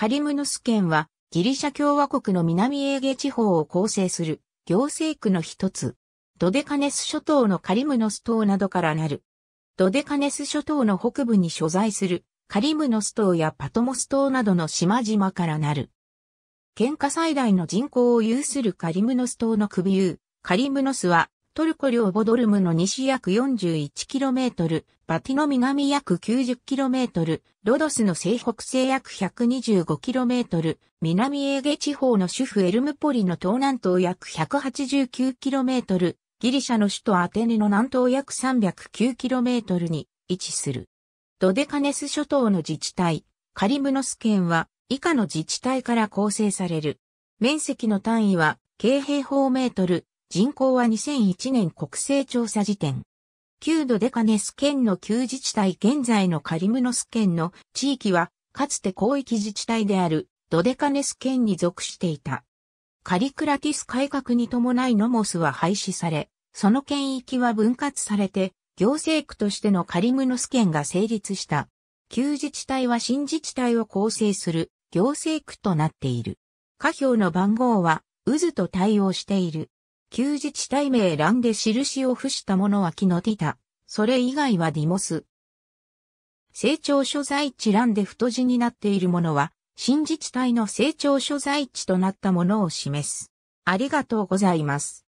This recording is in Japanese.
カリムノス県はギリシャ共和国の南エーゲ地方を構成する行政区の一つ。ドデカネス諸島のカリムノス島などからなる。ドデカネス諸島の北部に所在するカリムノス島やパトモス島などの島々からなる。県下最大の人口を有するカリムノス島の首有、カリムノスはトルコ領ボドルムの西約 41km、バティの南約 90km、ロドスの西北西約 125km、南エーゲ地方の主府エルムポリの東南東約 189km、ギリシャの首都アテネの南東約 309km に位置する。ドデカネス諸島の自治体、カリムノス県は以下の自治体から構成される。面積の単位は、京平方メートル、人口は2001年国勢調査時点。旧ドデカネス県の旧自治体現在のカリムノス県の地域は、かつて広域自治体であるドデカネス県に属していた。カリクラティス改革に伴いノモスは廃止され、その県域は分割されて、行政区としてのカリムノス県が成立した。旧自治体は新自治体を構成する行政区となっている。下表の番号は渦と対応している。旧自治体名欄で印を付したものはキノティタ。それ以外はディモス。成長所在地欄で太字になっているものは、新自治体の成長所在地となったものを示す。ありがとうございます。